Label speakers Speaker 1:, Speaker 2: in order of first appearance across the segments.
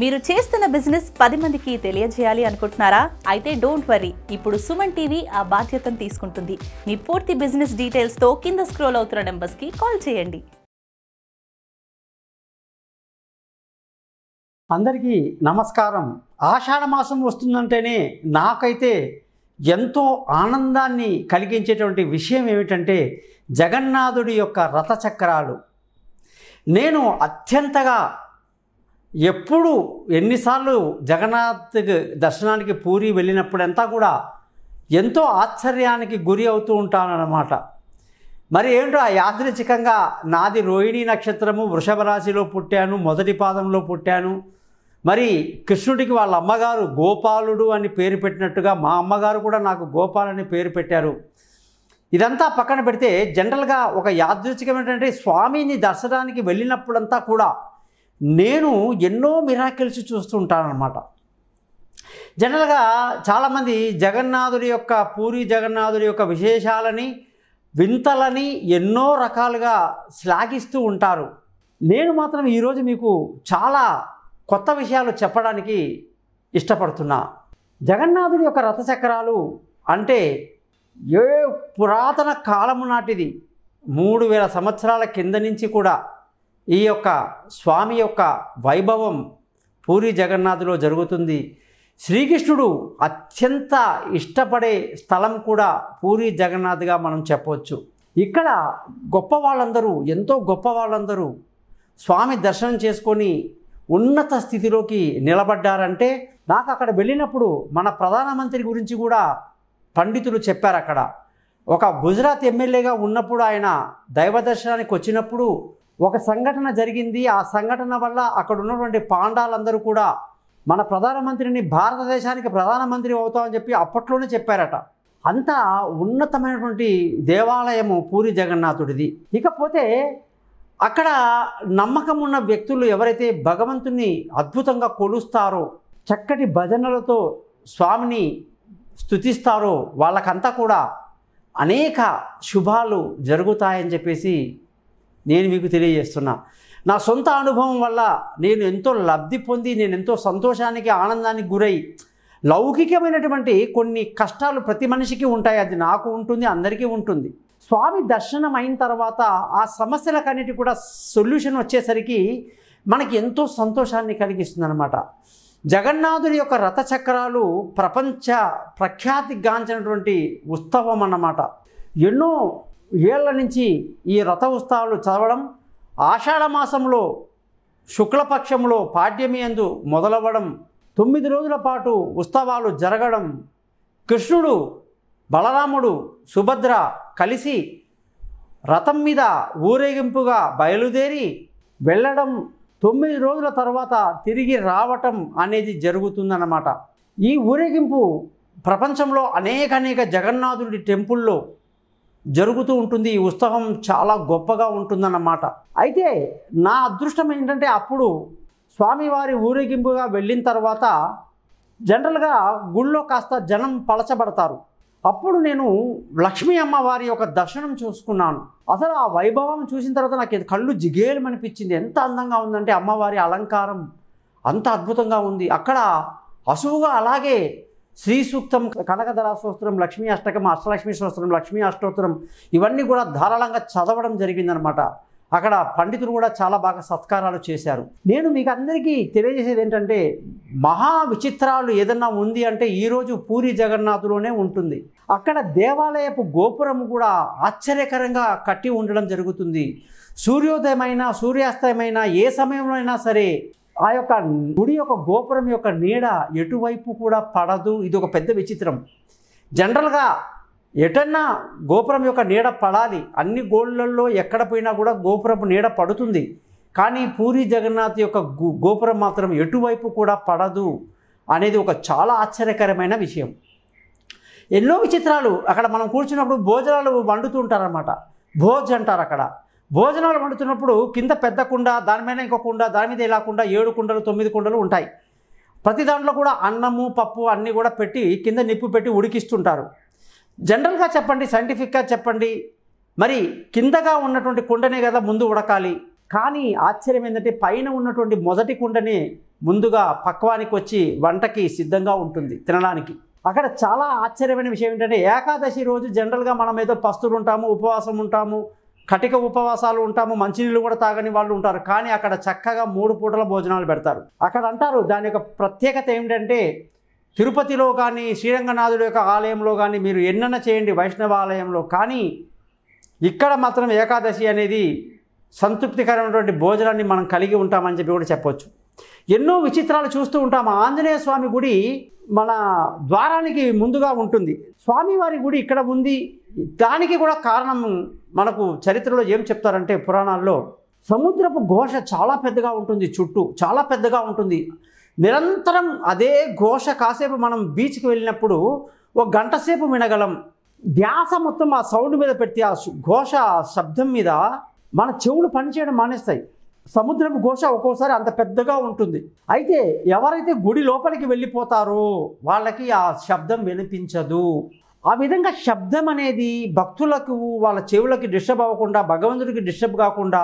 Speaker 1: మీరు చేస్తున్న బిజినెస్ పది మందికి తెలియజేయాలి అనుకుంటున్నారా అయితే డోంట్ వరీ ఇప్పుడు సుమన్ టీవీ ఆ బాధ్యతను తీసుకుంటుంది మీ పూర్తి బిజినెస్ డీటెయిల్స్తో కింద స్క్రోల్ అవుతున్న నెంబర్స్కి కాల్ చేయండి అందరికీ నమస్కారం ఆషాఢ మాసం వస్తుందంటేనే నాకైతే ఎంతో ఆనందాన్ని కలిగించేటువంటి విషయం ఏమిటంటే జగన్నాథుడి యొక్క రథచక్రాలు నేను అత్యంతగా ఎప్పుడు ఎన్నిసార్లు జగన్నాథ్ దర్శనానికి పూరి వెళ్ళినప్పుడంతా కూడా ఎంతో ఆశ్చర్యానికి గురి అవుతూ ఉంటానన్నమాట మరి ఏంటో ఆ యాదృచ్ఛికంగా నాది రోహిణీ నక్షత్రము వృషభ రాశిలో పుట్టాను మొదటి పాదంలో పుట్టాను మరి కృష్ణుడికి వాళ్ళ అమ్మగారు గోపాలుడు అని పేరు పెట్టినట్టుగా మా అమ్మగారు కూడా నాకు గోపాల్ అని పేరు పెట్టారు ఇదంతా పక్కన పెడితే జనరల్గా ఒక ఏంటంటే స్వామిని దర్శనానికి వెళ్ళినప్పుడంతా కూడా నేను ఎన్నో మిరాకిల్స్ చూస్తుంటానమాట జనరల్గా చాలామంది జగన్నాథుడి యొక్క పూరి జగన్నాథుడి యొక్క విశేషాలని వింతలని ఎన్నో రకాలుగా శ్లాఘిస్తూ ఉంటారు నేను మాత్రం ఈరోజు మీకు చాలా కొత్త విషయాలు చెప్పడానికి ఇష్టపడుతున్నా జగన్నాథుడి యొక్క రథచక్రాలు అంటే ఏ పురాతన కాలము నాటిది మూడు వేల సంవత్సరాల కింద నుంచి కూడా ఈ యొక్క స్వామి యొక్క వైభవం పూరి జగన్నాథులో జరుగుతుంది శ్రీకృష్ణుడు అత్యంత ఇష్టపడే స్థలం కూడా పూరి జగన్నాథ్గా మనం చెప్పవచ్చు ఇక్కడ గొప్ప వాళ్ళందరూ ఎంతో గొప్ప వాళ్ళందరూ స్వామి దర్శనం చేసుకొని ఉన్నత స్థితిలోకి నిలబడ్డారంటే నాకు అక్కడ వెళ్ళినప్పుడు మన ప్రధానమంత్రి గురించి కూడా పండితులు చెప్పారు అక్కడ ఒక గుజరాత్ ఎమ్మెల్యేగా ఉన్నప్పుడు ఆయన దైవ దర్శనానికి వచ్చినప్పుడు ఒక సంఘటన జరిగింది ఆ సంఘటన వల్ల అక్కడ ఉన్నటువంటి పాండాలందరూ కూడా మన ప్రధానమంత్రిని భారతదేశానికి ప్రధానమంత్రి అవుతామని చెప్పి అప్పట్లోనే చెప్పారట అంతా ఉన్నతమైనటువంటి దేవాలయము పూరి జగన్నాథుడిది ఇకపోతే అక్కడ నమ్మకం ఉన్న వ్యక్తులు ఎవరైతే భగవంతుని అద్భుతంగా కొలుస్తారో చక్కటి భజనలతో స్వామిని స్థుతిస్తారో వాళ్ళకంతా కూడా అనేక శుభాలు జరుగుతాయని చెప్పేసి నేను మీకు తెలియజేస్తున్నా నా సొంత అనుభవం వల్ల నేను ఎంతో లబ్ధి పొంది నేను ఎంతో సంతోషానికి ఆనందానికి గురై లౌకికమైనటువంటి కొన్ని కష్టాలు ప్రతి మనిషికి ఉంటాయి అది నాకు ఉంటుంది అందరికీ ఉంటుంది స్వామి దర్శనం అయిన తర్వాత ఆ సమస్యలకన్నిటి కూడా సొల్యూషన్ వచ్చేసరికి మనకి ఎంతో సంతోషాన్ని కలిగిస్తుంది అనమాట జగన్నాథుడి యొక్క రథచక్రాలు ప్రపంచ ప్రఖ్యాతి గాంచినటువంటి ఉత్సవం అన్నమాట ఎన్నో ఏళ్ళ నుంచి ఈ రథ ఉత్సవాలు చదవడం మాసంలో శుక్లపక్షంలో పాడ్యమి మొదలవ్వడం తొమ్మిది రోజుల పాటు ఉత్సవాలు జరగడం కృష్ణుడు బలరాముడు సుభద్ర కలిసి రథం మీద ఊరేగింపుగా బయలుదేరి వెళ్ళడం తొమ్మిది రోజుల తర్వాత తిరిగి రావటం అనేది జరుగుతుందన్నమాట ఈ ఊరేగింపు ప్రపంచంలో అనేక అనేక జగన్నాథుడి టెంపుల్లో జరుగుతూ ఉంటుంది ఈ ఉత్సవం చాలా గొప్పగా ఉంటుందన్నమాట అయితే నా అదృష్టం ఏంటంటే అప్పుడు స్వామివారి ఊరేగింపుగా వెళ్ళిన తర్వాత జనరల్గా గుళ్ళో కాస్త జనం పలచబడతారు అప్పుడు నేను లక్ష్మీ అమ్మవారి యొక్క దర్శనం చూసుకున్నాను అసలు ఆ వైభవం చూసిన తర్వాత నాకు ఇది కళ్ళు జిగేలం అనిపించింది ఎంత అందంగా ఉందంటే అమ్మవారి అలంకారం అంత అద్భుతంగా ఉంది అక్కడ అసువుగా అలాగే శ్రీ సూక్తం కనకధరా లక్ష్మీ అష్టకం అష్టలక్ష్మీ స్తోత్రం లక్ష్మీ అష్టోత్తరం ఇవన్నీ కూడా ధారాళంగా చదవడం జరిగిందనమాట అక్కడ పండితులు కూడా చాలా బాగా సత్కారాలు చేశారు నేను మీకు అందరికీ తెలియజేసేది ఏంటంటే మహా విచిత్రాలు ఏదన్నా ఉంది అంటే ఈరోజు పూరి జగన్నాథులోనే ఉంటుంది అక్కడ దేవాలయపు గోపురం కూడా ఆశ్చర్యకరంగా కట్టి ఉండడం జరుగుతుంది సూర్యోదయమైన సూర్యాస్తమైనా ఏ సమయంలో అయినా సరే ఆ యొక్క గుడి యొక్క గోపురం యొక్క నీడ ఎటువైపు కూడా పడదు ఇది ఒక పెద్ద విచిత్రం జనరల్గా ఎటన్నా గోపురం యొక్క నీడ పడాలి అన్ని గోళ్ళల్లో ఎక్కడ పోయినా కూడా గోపురం నీడ పడుతుంది కానీ పూరి జగన్నాథ్ యొక్క గోపురం మాత్రం ఎటువైపు కూడా పడదు అనేది ఒక చాలా ఆశ్చర్యకరమైన విషయం ఎన్నో విచిత్రాలు అక్కడ మనం కూర్చున్నప్పుడు భోజనాలు వండుతూ ఉంటారన్నమాట భోజ్ అంటారు అక్కడ భోజనాలు వండుతున్నప్పుడు కింద పెద్ద కుండ దానిపైన ఇంకో కుండ దాని మీద ఇలా కుండ ఏడు కుండలు తొమ్మిది కుండలు ఉంటాయి ప్రతి దాంట్లో కూడా అన్నము పప్పు అన్నీ కూడా పెట్టి కింద నిప్పు పెట్టి ఉడికిస్తుంటారు జనరల్గా చెప్పండి సైంటిఫిక్గా చెప్పండి మరి కిందగా ఉన్నటువంటి కుండనే కదా ముందు ఉడకాలి కానీ ఆశ్చర్యం ఏంటంటే పైన ఉన్నటువంటి మొదటి కుండనే ముందుగా పక్వానికి వచ్చి వంటకి సిద్ధంగా ఉంటుంది తినడానికి అక్కడ చాలా ఆశ్చర్యమైన విషయం ఏంటంటే ఏకాదశి రోజు జనరల్గా మనం ఏదో పస్తులు ఉంటాము ఉపవాసం ఉంటాము కటిక ఉపవాసాలు ఉంటాము మంచినీళ్ళు కూడా తాగని వాళ్ళు ఉంటారు కానీ అక్కడ చక్కగా మూడు పూటల భోజనాలు పెడతారు అక్కడ అంటారు దాని యొక్క ప్రత్యేకత ఏమిటంటే తిరుపతిలో కానీ శ్రీరంగనాథుడు యొక్క ఆలయంలో కానీ మీరు ఎన్నన చేయండి వైష్ణవ ఆలయంలో కానీ ఇక్కడ మాత్రం ఏకాదశి అనేది సంతృప్తికరమైనటువంటి భోజనాన్ని మనం కలిగి ఉంటామని చెప్పి కూడా చెప్పవచ్చు ఎన్నో విచిత్రాలు చూస్తూ ఉంటాము ఆంజనేయ స్వామి గుడి మన ద్వారానికి ముందుగా ఉంటుంది స్వామివారి గుడి ఇక్కడ ఉంది దానికి కూడా కారణం మనకు చరిత్రలో ఏం చెప్తారంటే పురాణాల్లో సముద్రపు ఘోష చాలా పెద్దగా ఉంటుంది చుట్టూ చాలా పెద్దగా ఉంటుంది నిరంతరం అదే ఘోష కాసేపు మనం బీచ్కి వెళ్ళినప్పుడు ఒక గంట సేపు వినగలం ధ్యాస మొత్తం ఆ సౌండ్ మీద పెడితే ఆ ఘోష శబ్దం మీద మన చెవులు పనిచేయడం మానేస్తాయి సముద్రపు ఘోష ఒక్కోసారి అంత పెద్దగా ఉంటుంది అయితే ఎవరైతే గుడి లోపలికి వెళ్ళిపోతారో వాళ్ళకి ఆ శబ్దం వినిపించదు ఆ విధంగా శబ్దం అనేది భక్తులకు వాళ్ళ చెవులకి డిస్టర్బ్ అవ్వకుండా భగవంతుడికి డిస్టర్బ్ కాకుండా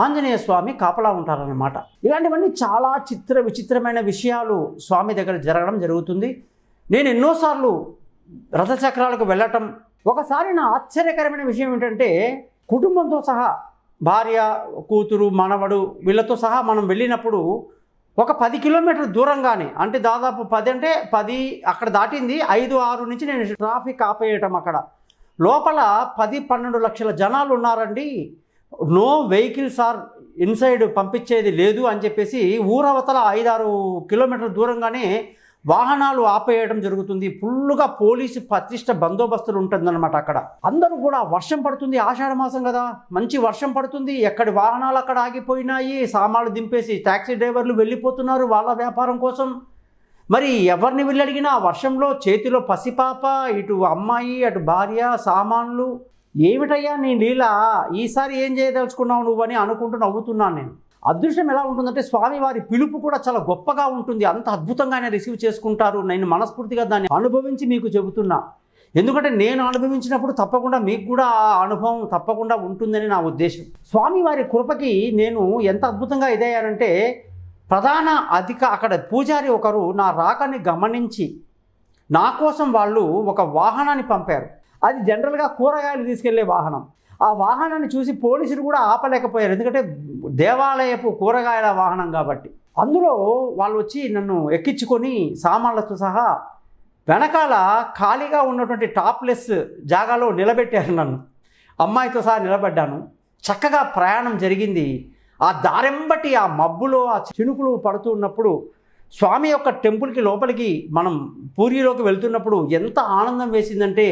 Speaker 1: ఆంజనేయ స్వామి కాపలా ఉంటారనమాట ఇలాంటివన్నీ చాలా చిత్ర విచిత్రమైన విషయాలు స్వామి దగ్గర జరగడం జరుగుతుంది నేను ఎన్నోసార్లు రథచక్రాలకు వెళ్ళటం ఒకసారి నా ఆశ్చర్యకరమైన విషయం ఏంటంటే కుటుంబంతో సహా భార్య కూతురు మనవడు వీళ్ళతో సహా మనం వెళ్ళినప్పుడు ఒక పది కిలోమీటర్ దూరంగానే అంటే దాదాపు పది అంటే పది అక్కడ దాటింది ఐదు ఆరు నుంచి నేను ట్రాఫిక్ ఆపేయటం అక్కడ లోపల పది పన్నెండు లక్షల జనాలు ఉన్నారండి నో వెహికల్స్ ఆర్ ఇన్సైడ్ పంపించేది లేదు అని చెప్పేసి ఊరవతల ఐదారు కిలోమీటర్ దూరంగానే వాహనాలు ఆపేయడం జరుగుతుంది ఫుల్గా పోలీసు పతిష్ట బందోబస్తులు ఉంటుందన్నమాట అక్కడ అందరూ కూడా వర్షం పడుతుంది ఆషాఢ మాసం కదా మంచి వర్షం పడుతుంది ఎక్కడి వాహనాలు అక్కడ ఆగిపోయినాయి సామాన్లు దింపేసి ట్యాక్సీ డ్రైవర్లు వెళ్ళిపోతున్నారు వాళ్ళ వ్యాపారం కోసం మరి ఎవరిని వెళ్ళడిగినా వర్షంలో చేతిలో పసిపాప ఇటు అమ్మాయి అటు భార్య సామాన్లు ఏమిటయ్యా నీ నీళ్ళ ఈసారి ఏం చేయదలుచుకున్నావు నువ్వు అని అనుకుంటూ నవ్వుతున్నాను నేను అదృష్టం ఎలా ఉంటుందంటే స్వామివారి పిలుపు కూడా చాలా గొప్పగా ఉంటుంది అంత అద్భుతంగా ఆయన రిసీవ్ చేసుకుంటారు నేను మనస్ఫూర్తిగా దాన్ని అనుభవించి మీకు చెబుతున్నా ఎందుకంటే నేను అనుభవించినప్పుడు తప్పకుండా మీకు కూడా ఆ అనుభవం తప్పకుండా ఉంటుందని నా ఉద్దేశం స్వామివారి కృపకి నేను ఎంత అద్భుతంగా ఇదయ్యానంటే ప్రధాన అధిక అక్కడ పూజారి ఒకరు నా రాకని గమనించి నా కోసం వాళ్ళు ఒక వాహనాన్ని పంపారు అది జనరల్గా కూరగాయలు తీసుకెళ్లే వాహనం ఆ వాహనాన్ని చూసి పోలీసులు కూడా ఆపలేకపోయారు ఎందుకంటే దేవాలయపు కూరగాయల వాహనం కాబట్టి అందులో వాళ్ళు వచ్చి నన్ను ఎక్కించుకొని సామాన్లతో సహా వెనకాల ఖాళీగా ఉన్నటువంటి టాప్లెస్ జాగాలో నిలబెట్టారు నన్ను అమ్మాయితో సహా నిలబడ్డాను చక్కగా ప్రయాణం జరిగింది ఆ దారెంబటి ఆ మబ్బులో ఆ చినుకులు పడుతూ ఉన్నప్పుడు స్వామి యొక్క టెంపుల్కి లోపలికి మనం పూరిలోకి వెళ్తున్నప్పుడు ఎంత ఆనందం వేసిందంటే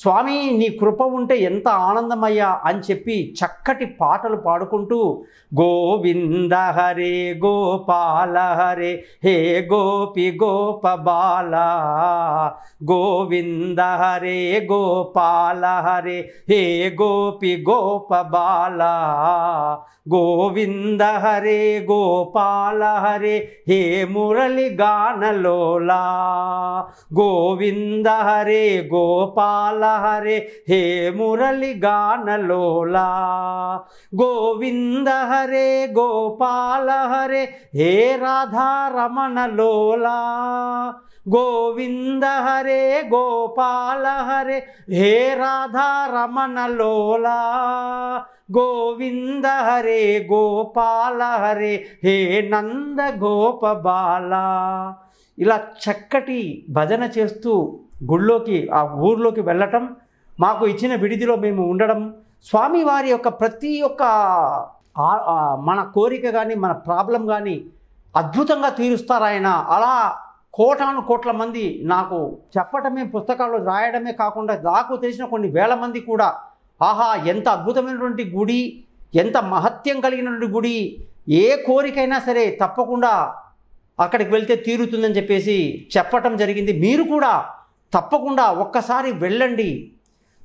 Speaker 1: స్వామి నీ కృప ఉంటే ఎంత ఆనందమయ్యా అని చెప్పి చక్కటి పాటలు పాడుకుంటూ గోవింద హరే గోపాల హరే హే గోపి గోప బాల గోవింద హరే గోపాల హరే హే గోపి గోప బాల గోవింద హరే గోపాల హరే హే మురళి గానలోలా గోవింద హరే గోపాల హరే హే మురళి గానలోలా గోవింద హరే గోపాల హరే హే రాధారమణ లోలా గోవింద హరే గోపాల హరే హే రాధారమణ లోలా గోవింద హరే గోపాల హరే హే నంద గోపబాల ఇలా చక్కటి భజన చేస్తూ గుళ్ళోకి ఆ ఊర్లోకి వెళ్ళటం మాకు ఇచ్చిన విడిదిలో మేము ఉండడం స్వామివారి యొక్క ప్రతి ఒక్క మన కోరిక కానీ మన ప్రాబ్లం కానీ అద్భుతంగా తీరుస్తారు ఆయన అలా కోటాను కోట్ల మంది నాకు చెప్పటమే పుస్తకాల్లో రాయడమే కాకుండా నాకు తెలిసిన కొన్ని వేల మంది కూడా ఆహా ఎంత అద్భుతమైనటువంటి గుడి ఎంత మహత్యం కలిగినటువంటి గుడి ఏ కోరికైనా సరే తప్పకుండా అక్కడికి వెళ్తే తీరుతుందని చెప్పేసి చెప్పటం జరిగింది మీరు కూడా తప్పకుండా ఒక్కసారి వెళ్ళండి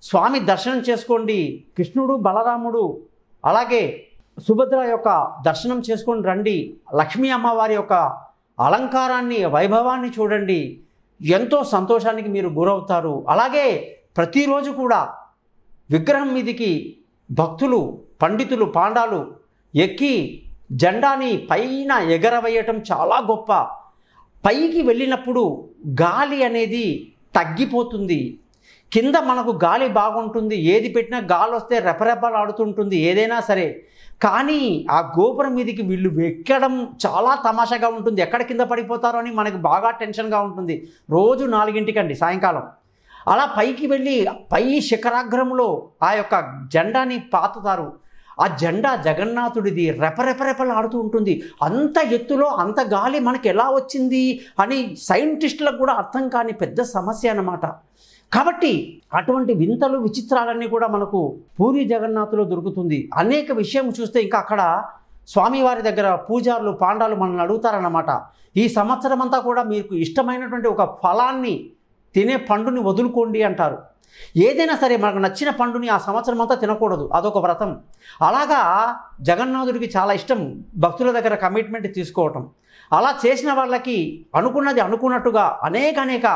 Speaker 1: స్వామి దర్శనం చేసుకోండి కృష్ణుడు బలరాముడు అలాగే సుభద్ర యొక్క దర్శనం చేసుకొని రండి లక్ష్మీ అమ్మవారి యొక్క అలంకారాన్ని వైభవాన్ని చూడండి ఎంతో సంతోషానికి మీరు గురవుతారు అలాగే ప్రతిరోజు కూడా విగ్రహం మీదికి భక్తులు పండితులు పాండాలు ఎక్కి జెండాని పైన ఎగరవేయటం చాలా గొప్ప పైకి వెళ్ళినప్పుడు గాలి అనేది తగ్గిపోతుంది కింద మనకు గాలి బాగుంటుంది ఏది పెట్టినా గాలి వస్తే రెపరెపలాడుతుంటుంది ఏదైనా సరే కానీ ఆ గోపురం మీదకి వీళ్ళు ఎక్కడం చాలా తమాషాగా ఉంటుంది ఎక్కడ కింద పడిపోతారో అని మనకు బాగా టెన్షన్గా ఉంటుంది రోజు నాలుగింటికండి సాయంకాలం అలా పైకి వెళ్ళి పై శిఖరాగ్రంలో ఆ యొక్క జెండాని పాతుతారు ఆ జెండా జగన్నాథుడిది ఆడుతూ ఉంటుంది అంత ఎత్తులో అంత గాలి మనకి ఎలా వచ్చింది అని సైంటిస్టులకు కూడా అర్థం కాని పెద్ద సమస్య అన్నమాట కాబట్టి అటువంటి వింతలు విచిత్రాలన్నీ కూడా మనకు పూరి జగన్నాథులో దొరుకుతుంది అనేక విషయం చూస్తే ఇంకా అక్కడ స్వామివారి దగ్గర పూజారులు పాండాలు మనల్ని అడుగుతారన్నమాట ఈ సంవత్సరం అంతా కూడా మీకు ఇష్టమైనటువంటి ఒక ఫలాన్ని తినే పండుని వదులుకోండి అంటారు ఏదైనా సరే మనకు నచ్చిన పండుని ఆ సంవత్సరం అంతా తినకూడదు అదొక వ్రతం అలాగా జగన్నాథుడికి చాలా ఇష్టం భక్తుల దగ్గర కమిట్మెంట్ తీసుకోవటం అలా చేసిన వాళ్ళకి అనుకున్నది అనుకున్నట్టుగా అనేక అనేక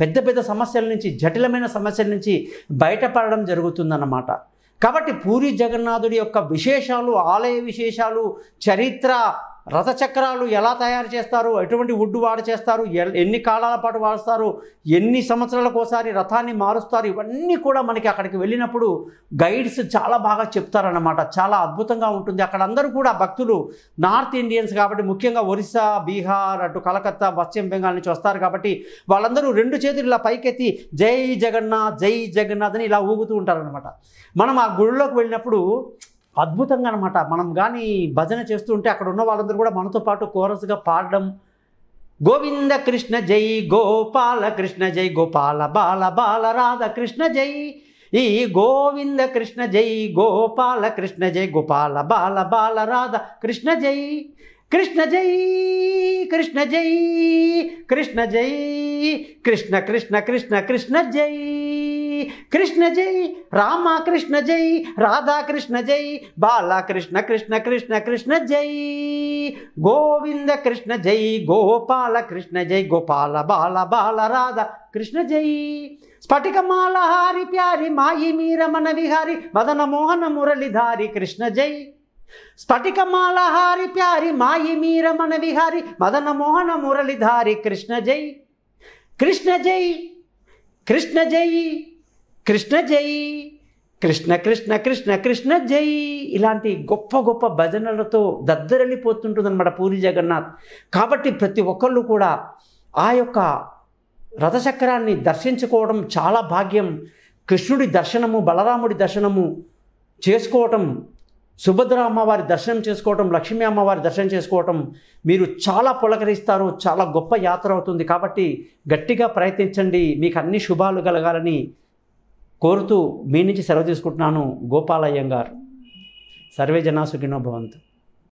Speaker 1: పెద్ద పెద్ద సమస్యల నుంచి జటిలమైన సమస్యల నుంచి బయటపడడం జరుగుతుందన్నమాట కాబట్టి పూరి జగన్నాథుడి యొక్క విశేషాలు ఆలయ విశేషాలు చరిత్ర రథచక్రాలు ఎలా తయారు చేస్తారు ఎటువంటి వుడ్ వాడు చేస్తారు ఎన్ని కాలాల పాటు వాడుస్తారు ఎన్ని సంవత్సరాలకు ఒకసారి రథాన్ని మారుస్తారు ఇవన్నీ కూడా మనకి అక్కడికి వెళ్ళినప్పుడు గైడ్స్ చాలా బాగా చెప్తారన్నమాట చాలా అద్భుతంగా ఉంటుంది అక్కడ అందరూ కూడా భక్తులు నార్త్ ఇండియన్స్ కాబట్టి ముఖ్యంగా ఒరిస్సా బీహార్ అటు కలకత్తా పశ్చిమ బెంగాల్ నుంచి వస్తారు కాబట్టి వాళ్ళందరూ రెండు చేతులు ఇలా పైకెత్తి జై జగన్నాథ్ జై జగన్నాథ్ అని ఇలా ఊగుతూ ఉంటారనమాట మనం ఆ గుడిలోకి వెళ్ళినప్పుడు అద్భుతంగా అనమాట మనం కానీ భజన చేస్తుంటే అక్కడ ఉన్న వాళ్ళందరూ కూడా మనతో పాటు కోరస్గా పాడడం గోవింద కృష్ణ జై గోపాల కృష్ణ జై గోపాల బాల బాల రాధ కృష్ణ జై ఈ గోవింద కృష్ణ జై గోపాల కృష్ణ జై గోపాల బాల బాల రాధ కృష్ణ జై కృష్ణ జై కృష్ణ జై కృష్ణ జై కృష్ణ కృష్ణ కృష్ణ కృష్ణ జై కృష్ణ జై రామకృష్ణ జై రాధాకృష్ణ జై బాలకృష్ణ కృష్ణ కృష్ణ కృష్ణ జై గోవింద కృష్ణ జై గోపాల కృష్ణ జై గోపాల బాల బాల రాధ కృష్ణ జై స్ఫటిక మాలహారి ప్యారి మాయి మీర మన విహారి మదన మోహన మురళిధారి కృష్ణ జై స్ఫటిక మాలహారి ప్యారి మాయి మీర మన విహారి మదన మోహన మురళిధారి కృష్ణ జై కృష్ణ జై కృష్ణ జై కృష్ణ జై కృష్ణ కృష్ణ కృష్ణ కృష్ణ జై ఇలాంటి గొప్ప గొప్ప భజనలతో దద్దరెళ్ళిపోతుంటుందన్నమాట పూరి జగన్నాథ్ కాబట్టి ప్రతి ఒక్కళ్ళు కూడా ఆ యొక్క రథచక్రాన్ని దర్శించుకోవడం చాలా భాగ్యం కృష్ణుడి దర్శనము బలరాముడి దర్శనము చేసుకోవటం సుభద్ర అమ్మవారి దర్శనం చేసుకోవటం లక్ష్మీ అమ్మవారి దర్శనం చేసుకోవటం మీరు చాలా పులకరిస్తారు చాలా గొప్ప యాత్ర అవుతుంది కాబట్టి గట్టిగా ప్రయత్నించండి మీకు అన్ని శుభాలు కలగాలని కోరుతూ మీ నుంచి సెలవు తీసుకుంటున్నాను గోపాలయ్యంగారు సర్వే జనా సుఖినో భవంతు